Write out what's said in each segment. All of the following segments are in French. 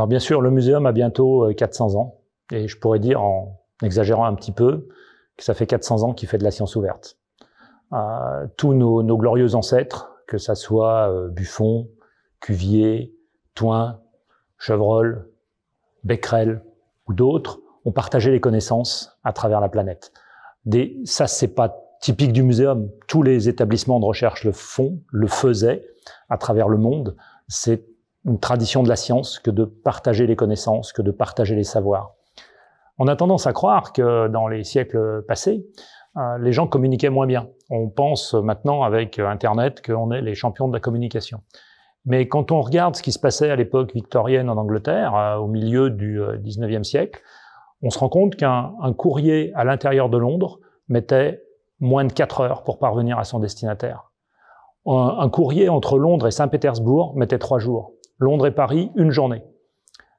Alors bien sûr, le muséum a bientôt 400 euh, ans, et je pourrais dire, en exagérant un petit peu, que ça fait 400 ans qu'il fait de la science ouverte. Euh, tous nos, glorieux ancêtres, que ça soit euh, Buffon, Cuvier, Toin, Chevreul, Becquerel ou d'autres, ont partagé les connaissances à travers la planète. Des, ça, c'est pas typique du muséum. Tous les établissements de recherche le font, le faisaient à travers le monde. C'est une tradition de la science que de partager les connaissances, que de partager les savoirs. On a tendance à croire que dans les siècles passés, euh, les gens communiquaient moins bien. On pense maintenant avec Internet qu'on est les champions de la communication. Mais quand on regarde ce qui se passait à l'époque victorienne en Angleterre, euh, au milieu du 19e euh, siècle, on se rend compte qu'un courrier à l'intérieur de Londres mettait moins de quatre heures pour parvenir à son destinataire. Un, courrier entre Londres et Saint-Pétersbourg mettait trois jours. Londres et Paris, une journée.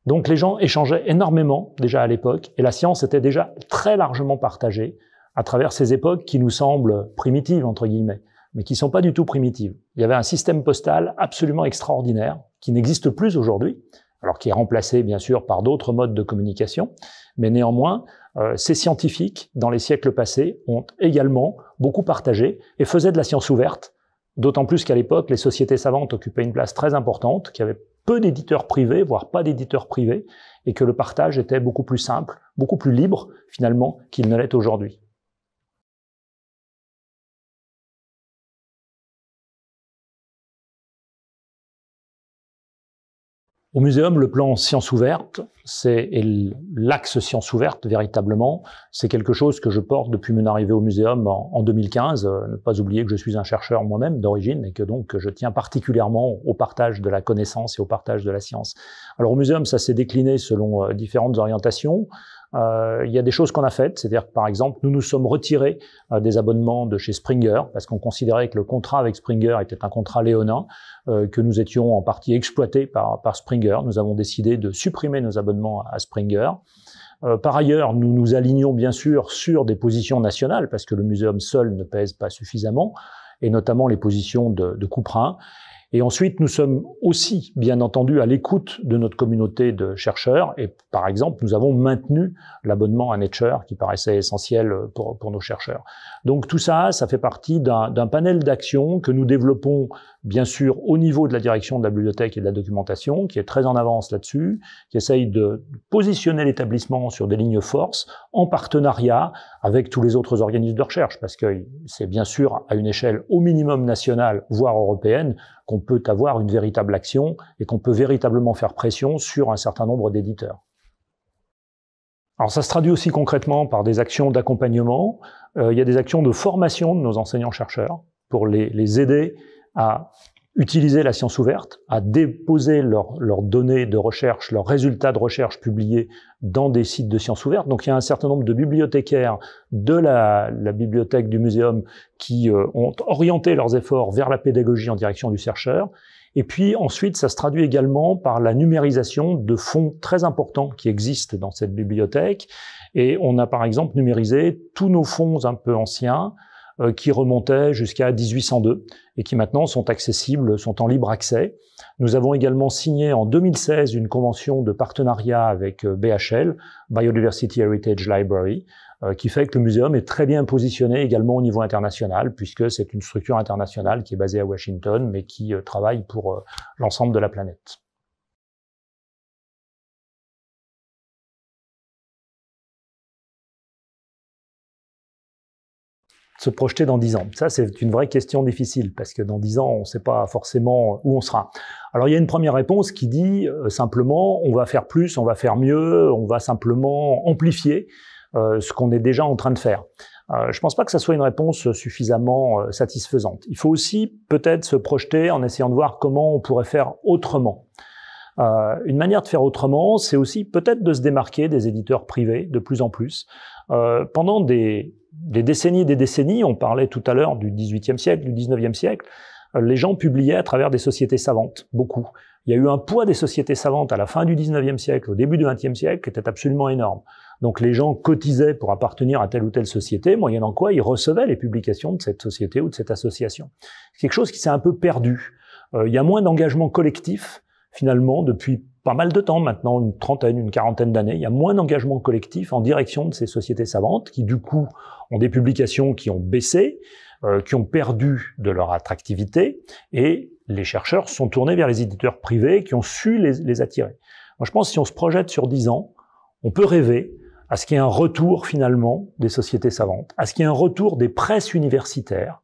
Donc les gens échangeaient énormément déjà à l'époque, et la science était déjà très largement partagée à travers ces époques qui nous semblent primitives, entre guillemets, mais qui ne sont pas du tout primitives. Il y avait un système postal absolument extraordinaire, qui n'existe plus aujourd'hui, alors qui est remplacé bien sûr par d'autres modes de communication, mais néanmoins, euh, ces scientifiques, dans les siècles passés, ont également beaucoup partagé et faisaient de la science ouverte, d'autant plus qu'à l'époque, les sociétés savantes occupaient une place très importante, qui avait peu d'éditeurs privés, voire pas d'éditeurs privés, et que le partage était beaucoup plus simple, beaucoup plus libre finalement qu'il ne l'est aujourd'hui. Au muséum, le plan science ouverte, c'est l'axe science ouverte véritablement. C'est quelque chose que je porte depuis mon arrivée au muséum en, 2015. Euh, ne pas oublier que je suis un chercheur moi-même d'origine et que donc je tiens particulièrement au partage de la connaissance et au partage de la science. Alors au muséum, ça s'est décliné selon euh, différentes orientations. Euh, il y a des choses qu'on a faites, c'est-à-dire par exemple, nous nous sommes retirés euh, des abonnements de chez Springer parce qu'on considérait que le contrat avec Springer était un contrat léonin, euh, que nous étions en partie exploités par, Springer. Nous avons décidé de supprimer nos abonnements à Springer. Par ailleurs, nous nous alignons bien sûr sur des positions nationales parce que le muséum seul ne pèse pas suffisamment, et notamment les positions de, de Couperin. Et ensuite, nous sommes aussi, bien entendu, à l'écoute de notre communauté de chercheurs. Et par exemple, nous avons maintenu l'abonnement à Nature, qui paraissait essentiel pour, pour nos chercheurs. Donc tout ça, ça fait partie d'un panel d'actions que nous développons, bien sûr, au niveau de la direction de la bibliothèque et de la documentation, qui est très en avance là-dessus, qui essaye de positionner l'établissement sur des lignes forces, en partenariat avec tous les autres organismes de recherche, parce que c'est bien sûr à une échelle au minimum nationale, voire européenne, qu'on peut avoir une véritable action et qu'on peut véritablement faire pression sur un certain nombre d'éditeurs. Alors ça se traduit aussi concrètement par des actions d'accompagnement. Euh, il y a des actions de formation de nos enseignants-chercheurs pour les aider à utiliser la science ouverte, à déposer leurs données de recherche, leurs résultats de recherche publiés dans des sites de science ouverte. Donc il y a un certain nombre de bibliothécaires de la, la bibliothèque du muséum qui euh, ont orienté leurs efforts vers la pédagogie en direction du chercheur. Et puis ensuite, ça se traduit également par la numérisation de fonds très importants qui existent dans cette bibliothèque. Et on a par exemple numérisé tous nos fonds un peu anciens, euh, qui remontaient jusqu'à 1802 et qui maintenant sont accessibles, sont en libre accès. Nous avons également signé en 2016 une convention de partenariat avec euh, BHL, Biodiversity Heritage Library, euh, qui fait que le muséum est très bien positionné également au niveau international, puisque c'est une structure internationale qui est basée à Washington, mais qui travaille pour l'ensemble de la planète. se projeter dans dix ans Ça, c'est une vraie question difficile parce que dans dix ans, on ne sait pas forcément où on sera. Alors, il y a une première réponse qui dit euh, simplement, on va faire plus, on va faire mieux, on va simplement amplifier euh, ce qu'on est déjà en train de faire. Euh, je ne pense pas que ça soit une réponse suffisamment satisfaisante. Il faut aussi peut-être se projeter en essayant de voir comment on pourrait faire autrement. une manière de faire autrement, c'est aussi peut-être de se démarquer des éditeurs privés de plus en plus. pendant des des décennies et des décennies, on parlait tout à l'heure du 18 siècle, du 19e siècle, euh, les gens publiaient à travers des sociétés savantes, beaucoup. Il y a eu un poids des sociétés savantes à la fin du 19e siècle, au début du 20e siècle, qui était absolument énorme. Donc les gens cotisaient pour appartenir à telle ou telle société, moyennant quoi ils recevaient les publications de cette société ou de cette association. C'est quelque chose qui s'est un peu perdu. Euh, il y a moins d'engagement collectif, finalement, depuis pas mal de temps maintenant, une trentaine, une quarantaine d'années, il y a moins d'engagement collectif en direction de ces sociétés savantes qui, du coup, ont des publications qui ont baissé, euh, qui ont perdu de leur attractivité, et les chercheurs sont tournés vers les éditeurs privés qui ont su les, les attirer. Moi, je pense si on se projette sur dix ans, on peut rêver à ce qu'il y ait un retour finalement des sociétés savantes, à ce qu'il y ait un retour des presses universitaires,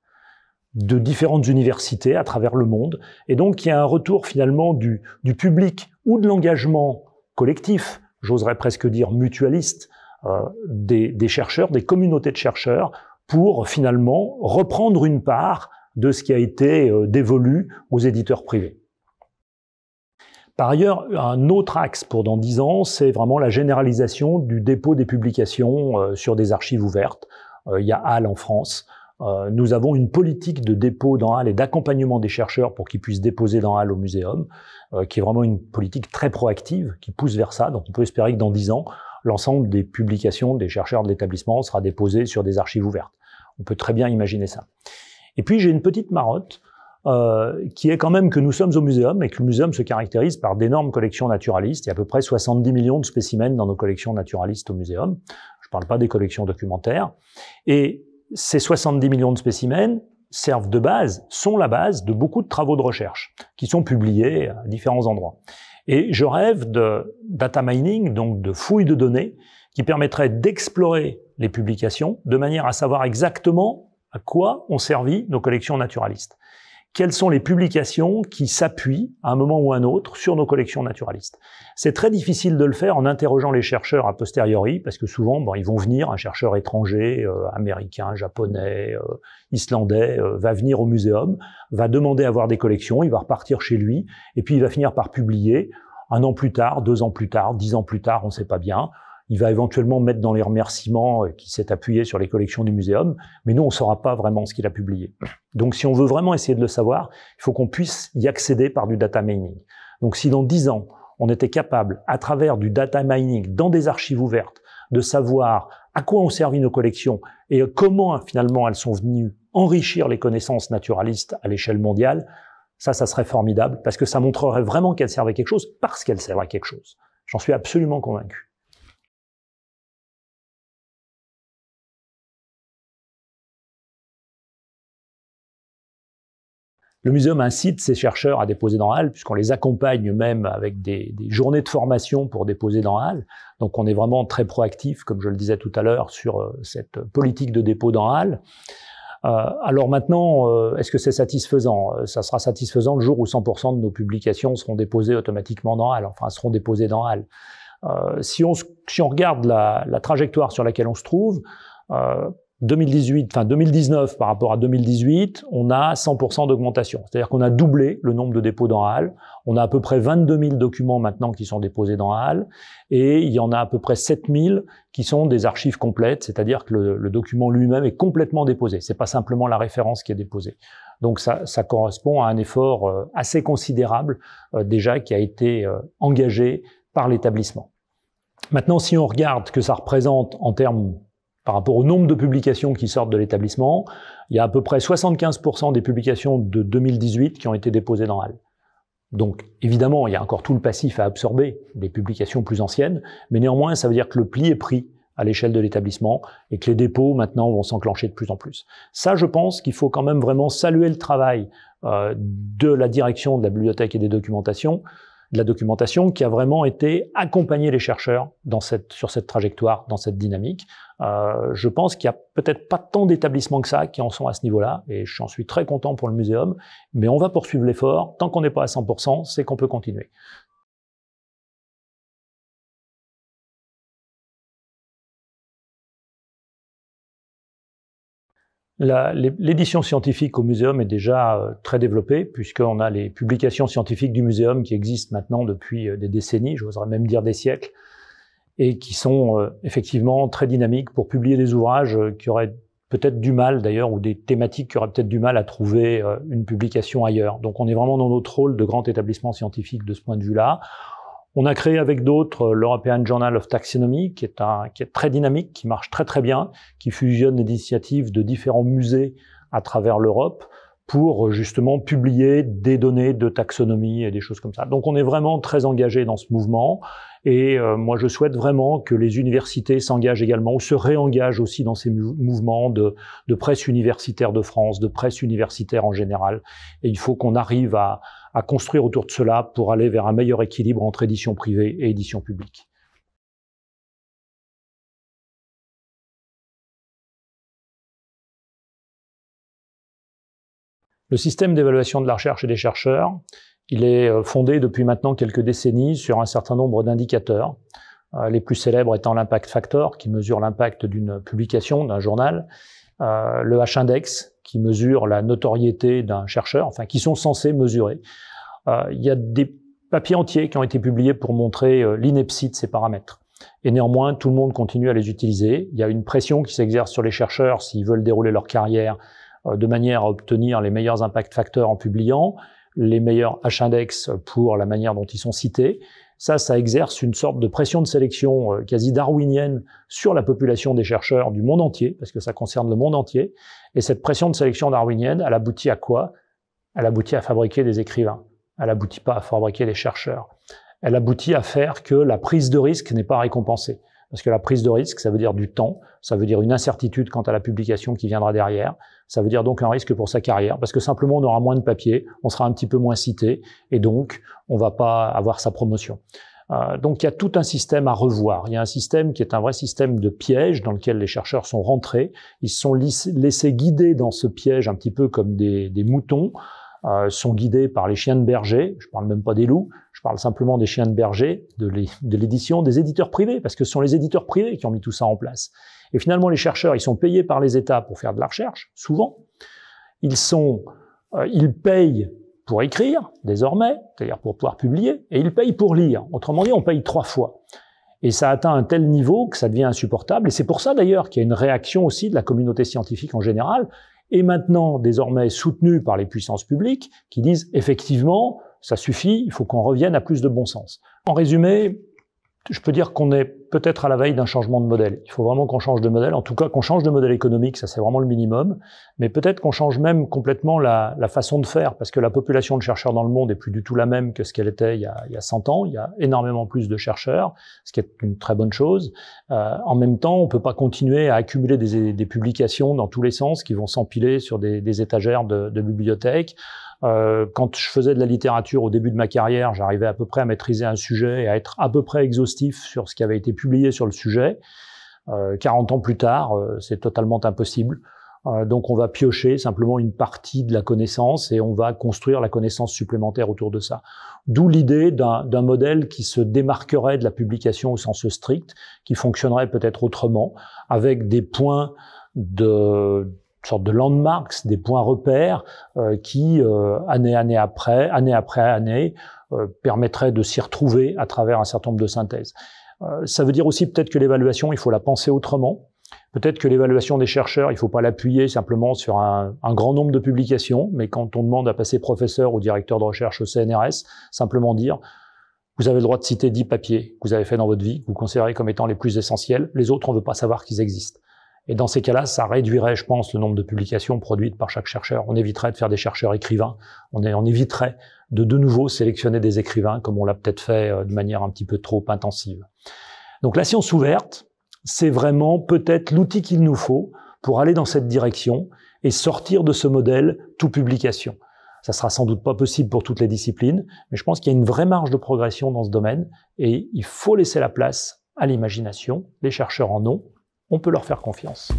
de différentes universités à travers le monde. Et donc, il y a un retour finalement du, du public ou de l'engagement collectif, j'oserais presque dire mutualiste, euh, des, chercheurs, des communautés de chercheurs, pour finalement reprendre une part de ce qui a été euh, dévolu aux éditeurs privés. Par ailleurs, un autre axe pour dans dix ans, c'est vraiment la généralisation du dépôt des publications euh, sur des archives ouvertes. il y a HAL en France, euh, nous avons une politique de dépôt dans hall et d'accompagnement des chercheurs pour qu'ils puissent déposer dans Halle au muséum, euh, qui est vraiment une politique très proactive, qui pousse vers ça. Donc on peut espérer que dans dix ans, l'ensemble des publications des chercheurs de l'établissement sera déposé sur des archives ouvertes. On peut très bien imaginer ça. Et puis j'ai une petite marotte. Euh, qui est quand même que nous sommes au muséum et que le muséum se caractérise par d'énormes collections naturalistes. Il y a à peu près 70 millions de spécimens dans nos collections naturalistes au muséum. Je ne parle pas des collections documentaires. Et ces 70 millions de spécimens servent de base, sont la base de beaucoup de travaux de recherche qui sont publiés à différents endroits. Et je rêve de data mining, donc de fouilles de données, qui permettrait d'explorer les publications de manière à savoir exactement à quoi ont servi nos collections naturalistes quelles sont les publications qui s'appuient à un moment ou à un autre sur nos collections naturalistes. C'est très difficile de le faire en interrogeant les chercheurs a posteriori, parce que souvent, ils vont venir, un chercheur étranger, euh, américain, japonais, euh, islandais, euh, va venir au muséum, va demander à voir des collections, il va repartir chez lui, et puis il va finir par publier un an plus tard, deux ans plus tard, dix ans plus tard, on ne sait pas bien, il va éventuellement mettre dans les remerciements euh, qu'il s'est appuyé sur les collections du muséum, mais nous, on ne saura pas vraiment ce qu'il a publié. Donc, si on veut vraiment essayer de le savoir, il faut qu'on puisse y accéder par du data mining. Donc, si dans dix ans, on était capable, à travers du data mining, dans des archives ouvertes, de savoir à quoi ont servi nos collections et comment finalement elles sont venues enrichir les connaissances naturalistes à l'échelle mondiale, ça, ça serait formidable parce que ça montrerait vraiment qu'elles servent à quelque chose parce qu'elles servent à quelque chose. J'en suis absolument convaincu. Le muséum incite ses chercheurs à déposer dans HAL puisqu'on les accompagne même avec des, des, journées de formation pour déposer dans HAL. Donc on est vraiment très proactif, comme je le disais tout à l'heure, sur euh, cette politique de dépôt dans HAL. Euh, alors maintenant, euh, est-ce que c'est satisfaisant euh, Ça sera satisfaisant le jour où 100% de nos publications seront déposées automatiquement dans HAL, enfin seront déposées dans HAL. Euh, si, on, si on regarde la, la, trajectoire sur laquelle on se trouve, 2018, enfin 2019 par rapport à 2018, on a 100% d'augmentation. C'est-à-dire qu'on a doublé le nombre de dépôts dans HAL. On a à peu près 22 000 documents maintenant qui sont déposés dans HAL. Et il y en a à peu près 7 000 qui sont des archives complètes. C'est-à-dire que le, document lui-même est complètement déposé. C'est pas simplement la référence qui est déposée. Donc ça, ça correspond à un effort euh, assez considérable, euh, déjà, qui a été euh, engagé par l'établissement. Maintenant, si on regarde que ça représente en termes par rapport au nombre de publications qui sortent de l'établissement, il y a à peu près 75% des publications de 2018 qui ont été déposées dans HAL. Donc évidemment, il y a encore tout le passif à absorber des publications plus anciennes, mais néanmoins, ça veut dire que le pli est pris à l'échelle de l'établissement et que les dépôts maintenant vont s'enclencher de plus en plus. Ça, je pense qu'il faut quand même vraiment saluer le travail euh, de la direction de la bibliothèque et des documentations de la documentation qui a vraiment été accompagner les chercheurs dans cette, sur cette trajectoire, dans cette dynamique. Euh, je pense qu'il n'y a peut-être pas tant d'établissements que ça qui en sont à ce niveau-là, et j'en suis très content pour le muséum, mais on va poursuivre l'effort. Tant qu'on n'est pas à 100%, c'est qu'on peut continuer. L'édition scientifique au muséum est déjà euh, très développée, puisqu'on a les publications scientifiques du muséum qui existent maintenant depuis euh, des décennies, j'oserais même dire des siècles, et qui sont euh, effectivement très dynamiques pour publier des ouvrages qui auraient peut-être du mal d'ailleurs, ou des thématiques qui auraient peut-être du mal à trouver une publication ailleurs. Donc on est vraiment dans notre rôle de grand établissement scientifique de ce point de vue-là. On a créé avec d'autres euh, l'European Journal of Taxonomy, qui est, un, qui est très dynamique, qui marche très très bien, qui fusionne des initiatives de différents musées à travers l'Europe pour euh, justement publier des données de taxonomie et des choses comme ça. Donc on est vraiment très engagé dans ce mouvement et euh, moi, je souhaite vraiment que les universités s'engagent également ou se réengagent aussi dans ces mouvements de, presse universitaire de France, de presse universitaire en général. Et il faut qu'on arrive à construire autour de cela pour aller vers un meilleur équilibre entre édition privée et édition publique. Le système d'évaluation de la recherche et des chercheurs il est euh, fondé depuis maintenant quelques décennies sur un certain nombre d'indicateurs, euh, les plus célèbres étant l'impact factor, qui mesure l'impact d'une publication, d'un journal, euh, le H-index, qui mesure la notoriété d'un chercheur, enfin, qui sont censés mesurer. Il y a des papiers entiers qui ont été publiés pour montrer l'ineptie de ces paramètres. Et néanmoins, tout le monde continue à les utiliser. Il y a une pression qui s'exerce sur les chercheurs s'ils veulent dérouler leur carrière de manière à obtenir les meilleurs impact Factors en publiant les meilleurs H-index pour la manière dont ils sont cités. Ça, ça exerce une sorte de pression de sélection euh, quasi darwinienne sur la population des chercheurs du monde entier, parce que ça concerne le monde entier. Et cette pression de sélection darwinienne, elle aboutit à quoi Elle aboutit à fabriquer des écrivains. Elle aboutit pas à fabriquer des chercheurs. Elle aboutit à faire que la prise de risque n'est pas récompensée. Parce que la prise de risque, ça veut dire du temps, ça veut dire une incertitude quant à la publication qui viendra derrière, ça veut dire donc un risque pour sa carrière, parce que simplement on aura moins de papier, on sera un petit peu moins cité, et donc on va pas avoir sa promotion. Euh, donc il y a tout un système à revoir. Il y a un système qui est un vrai système de piège dans lequel les chercheurs sont rentrés. Ils se sont laissés guider dans ce piège un petit peu comme des, des moutons. Euh, sont guidés par les chiens de berger, je parle même pas des loups, je parle simplement des chiens de berger, de l'édition, des éditeurs privés, parce que ce sont les éditeurs privés qui ont mis tout ça en place. Et finalement, les chercheurs, ils sont payés par les États pour faire de la recherche, souvent. Ils sont, euh, ils payent pour écrire, désormais, c'est-à-dire pour pouvoir publier, et ils payent pour lire. Autrement dit, on paye trois fois. Et ça atteint un tel niveau que ça devient insupportable. Et c'est pour ça d'ailleurs qu'il y a une réaction aussi de la communauté scientifique en général, et maintenant désormais soutenue par les puissances publiques, qui disent effectivement, ça suffit, il faut qu'on revienne à plus de bon sens. En résumé, je peux dire qu'on est peut-être à la veille d'un changement de modèle. Il faut vraiment qu'on change de modèle, en tout cas qu'on change de modèle économique, ça c'est vraiment le minimum, mais peut-être qu'on change même complètement la, façon de faire, parce que la population de chercheurs dans le monde est plus du tout la même que ce qu'elle était il y, a, 100 ans, il y a énormément plus de chercheurs, ce qui est une très bonne chose. Euh, en même temps, on ne peut pas continuer à accumuler des, publications dans tous les sens qui vont s'empiler sur des, étagères de, de bibliothèques. Euh, quand je faisais de la littérature au début de ma carrière, j'arrivais à peu près à maîtriser un sujet et à être à peu près exhaustif sur ce qui avait été publié sur le sujet. 40 euh, ans plus tard, euh, c'est totalement impossible. donc on va piocher simplement une partie de la connaissance et on va construire la connaissance supplémentaire autour de ça. D'où l'idée d'un modèle qui se démarquerait de la publication au sens strict, qui fonctionnerait peut-être autrement, avec des points de sorte de landmarks, des points repères euh, qui, euh, année, année après, année après année, euh, permettraient de s'y retrouver à travers un certain nombre de synthèses. ça veut dire aussi peut-être que l'évaluation, il faut la penser autrement. Peut-être que l'évaluation des chercheurs, il ne faut pas l'appuyer simplement sur un, grand nombre de publications, mais quand on demande à passer professeur ou directeur de recherche au CNRS, simplement dire, vous avez le droit de citer 10 papiers que vous avez fait dans votre vie, que vous considérez comme étant les plus essentiels, les autres, on ne veut pas savoir qu'ils existent. Et dans ces cas-là, ça réduirait, je pense, le nombre de publications produites par chaque chercheur. On éviterait de faire des chercheurs écrivains. On, éviterait de de nouveau sélectionner des écrivains, comme on l'a peut-être fait euh, de manière un petit peu trop intensive. Donc la science ouverte, c'est vraiment peut-être l'outil qu'il nous faut pour aller dans cette direction et sortir de ce modèle tout publication. Ça sera sans doute pas possible pour toutes les disciplines, mais je pense qu'il y a une vraie marge de progression dans ce domaine et il faut laisser la place à l'imagination. Les chercheurs en ont, on peut leur faire confiance.